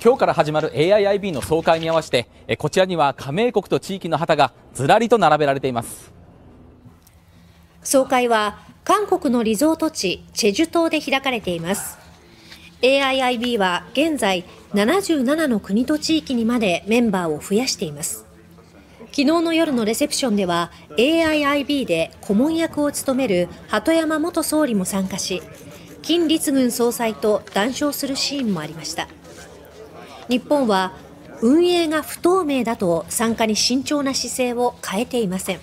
今日から始まる AIIB の総会に合わせてこちらには加盟国と地域の旗がずらりと並べられています総会は韓国のリゾート地チェジュ島で開かれています AIIB は現在77の国と地域にまでメンバーを増やしています昨日の夜のレセプションでは AIIB で顧問役を務める鳩山元総理も参加し金立軍総裁と談笑するシーンもありました日本は運営が不透明だと参加に慎重な姿勢を変えていません。